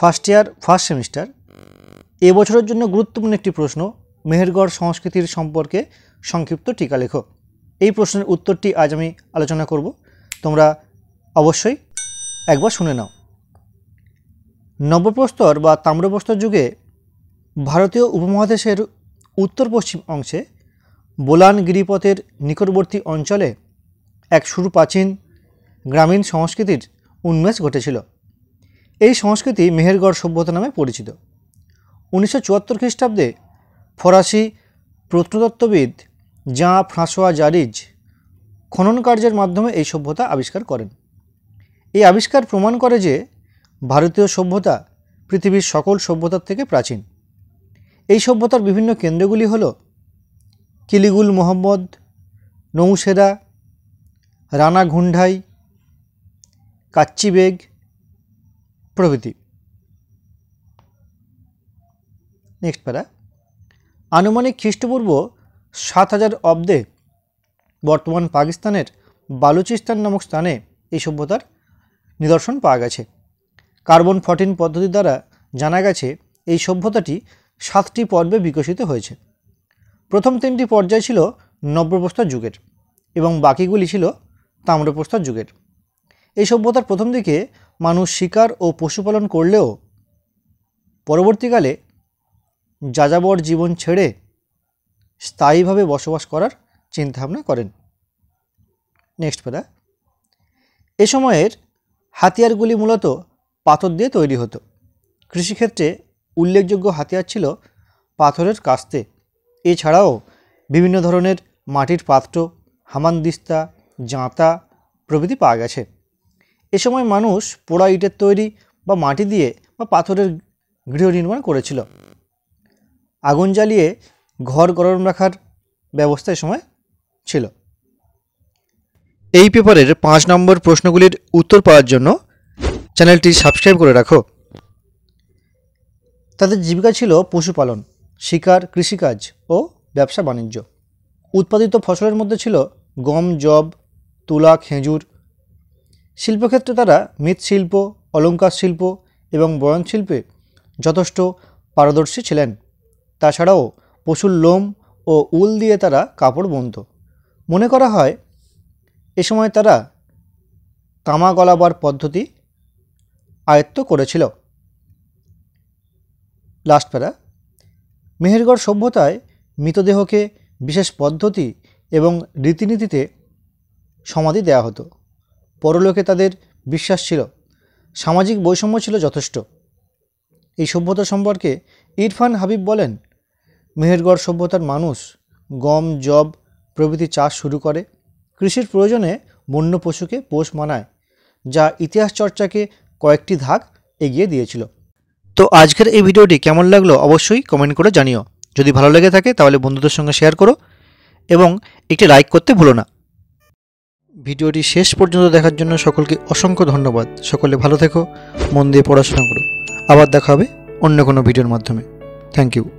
first year first semester এ বছরের জন্য গুরুত্বপূর্ণ একটি প্রশ্ন মেহেরগড় সংস্কৃতির সম্পর্কে সংক্ষিপ্ত টিকা লেখো এই প্রশ্নের উত্তরটি আজ আমি আলোচনা করব তোমরা অবশ্যই একবার শুনে নাও নবপ্রস্তর বা তাম্রপ্রস্তর যুগে ভারতীয় উপমহাদেশের উত্তর পশ্চিম অংশে বোলান গিরিপথের নিকটবর্তী অঞ্চলে এক প্রাচীন গ্রামীণ সংস্কৃতির উন্মেষ ঘটেছিল এই সংস্কৃতি মেহেরগড় সভ্যতা নামে পরিচিত উনিশশো চুয়াত্তর খ্রিস্টাব্দে ফরাসি প্রত্নতত্ত্ববিদ জাঁ ফ্রাঁসোয়া জারিজ খনন কার্যের মাধ্যমে এই সভ্যতা আবিষ্কার করেন এই আবিষ্কার প্রমাণ করে যে ভারতীয় সভ্যতা পৃথিবীর সকল সভ্যতার থেকে প্রাচীন এই সভ্যতার বিভিন্ন কেন্দ্রগুলি হল কিলিগুল মোহাম্মদ নৌসেরা রানা ঘুন্ঢাই কাচ্চিবেগ প্রভৃতি নেক্সট প্যারা আনুমানিক খ্রিস্টপূর্ব সাত হাজার অব্দে বর্তমান পাকিস্তানের বালুচিস্তান নামক স্থানে এই সভ্যতার নিদর্শন পাওয়া গেছে কার্বন ফটিন পদ্ধতি দ্বারা জানা গেছে এই সভ্যতাটি সাতটি পর্বে বিকশিত হয়েছে প্রথম তিনটি পর্যায় ছিল নব্যপ্রস্তর যুগের এবং বাকিগুলি ছিল তাম্রপ্রস্তর যুগের এই সভ্যতার প্রথম দিকে মানুষ শিকার ও পশুপালন করলেও পরবর্তীকালে যাযাবর জীবন ছেড়ে স্থায়ীভাবে বসবাস করার চিন্তাভাবনা করেন নেক্সট পেলা এ সময়ের হাতিয়ারগুলি মূলত পাথর দিয়ে তৈরি হতো কৃষিক্ষেত্রে উল্লেখযোগ্য হাতিয়ার ছিল পাথরের কাস্তে এছাড়াও বিভিন্ন ধরনের মাটির পাত্র হামানদিস্তা জাঁতা প্রভৃতি পাওয়া গেছে এ সময় মানুষ পোড়া ইটের তৈরি বা মাটি দিয়ে বা পাথরের গৃহ নির্মাণ করেছিল আগুন জ্বালিয়ে ঘর গরম রাখার ব্যবস্থা এ সময় ছিল এই পেপারের পাঁচ নম্বর প্রশ্নগুলির উত্তর পাওয়ার জন্য চ্যানেলটি সাবস্ক্রাইব করে রাখো তাদের জীবিকা ছিল পশুপালন শিকার কৃষিকাজ ও ব্যবসা বাণিজ্য উৎপাদিত ফসলের মধ্যে ছিল গম জব তুলা খেজুর শিল্পক্ষেত্রে তারা মৃৎশিল্প অলঙ্কার শিল্প এবং বয়ন শিল্পে যথেষ্ট পারদর্শী ছিলেন তাছাড়াও পশুর লোম ও উল দিয়ে তারা কাপড় বুনত মনে করা হয় এ সময় তারা তামা গলাবার পদ্ধতি আয়ত্ত করেছিল লাস্ট প্যারা মেহেরগড় সভ্যতায় মৃতদেহকে বিশেষ পদ্ধতি এবং রীতিনীতিতে সমাধি দেয়া হতো পরলোকে তাদের বিশ্বাস ছিল সামাজিক বৈষম্য ছিল যথেষ্ট এই সভ্যতা সম্পর্কে ইরফান হাবিব বলেন মেহেরগড় সভ্যতার মানুষ গম জব প্রভৃতি চাষ শুরু করে কৃষির প্রয়োজনে বন্য পশুকে পোষ মানায় যা ইতিহাস চর্চাকে কয়েকটি ধাক এগিয়ে দিয়েছিল তো আজকের এই ভিডিওটি কেমন লাগলো অবশ্যই কমেন্ট করে জানিও যদি ভালো লেগে থাকে তাহলে বন্ধুদের সঙ্গে শেয়ার করো এবং একটি লাইক করতে ভুলো না ভিডিওটি শেষ পর্যন্ত দেখার জন্য সকলকে অসংখ্য ধন্যবাদ সকলে ভালো থেকো মন দিয়ে পড়াশোনা করো আবার দেখা হবে অন্য কোনো ভিডিওর মাধ্যমে থ্যাংক ইউ